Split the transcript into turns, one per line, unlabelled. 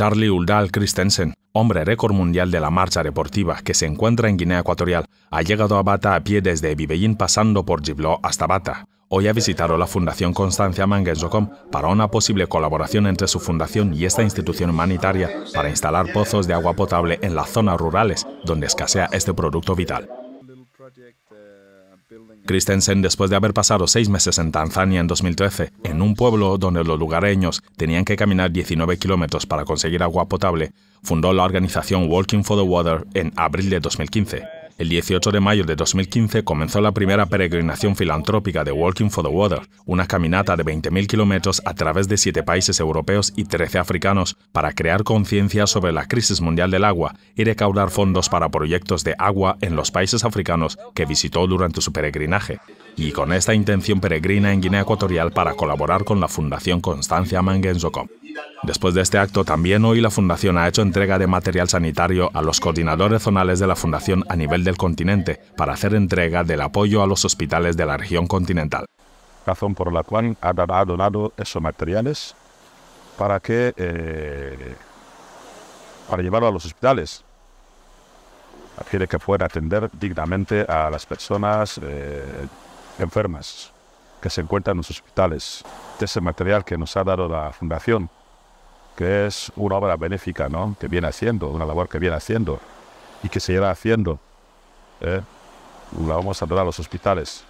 Charlie Uldal Christensen, hombre récord mundial de la marcha deportiva que se encuentra en Guinea Ecuatorial, ha llegado a Bata a pie desde Bibellín, pasando por Gibló hasta Bata. Hoy ha visitado la Fundación Constancia Manguenzocom para una posible colaboración entre su fundación y esta institución humanitaria para instalar pozos de agua potable en las zonas rurales donde escasea este producto vital. Christensen, después de haber pasado seis meses en Tanzania en 2013, en un pueblo donde los lugareños tenían que caminar 19 kilómetros para conseguir agua potable, fundó la organización Walking for the Water en abril de 2015. El 18 de mayo de 2015 comenzó la primera peregrinación filantrópica de Walking for the Water, una caminata de 20.000 kilómetros a través de 7 países europeos y 13 africanos para crear conciencia sobre la crisis mundial del agua y recaudar fondos para proyectos de agua en los países africanos que visitó durante su peregrinaje, y con esta intención peregrina en Guinea Ecuatorial para colaborar con la Fundación Constancia Mangenzocom. Después de este acto, también hoy la Fundación ha hecho entrega de material sanitario a los coordinadores zonales de la Fundación a nivel del continente para hacer entrega del apoyo a los hospitales de la región continental.
Razón por la cual ha donado esos materiales para que eh, para llevarlo a los hospitales. Quiere que pueda atender dignamente a las personas eh, enfermas que se encuentran en los hospitales. Este ese material que nos ha dado la Fundación que es una obra benéfica, ¿no? Que viene haciendo, una labor que viene haciendo y que seguirá haciendo. ¿eh? La vamos a dar a los hospitales.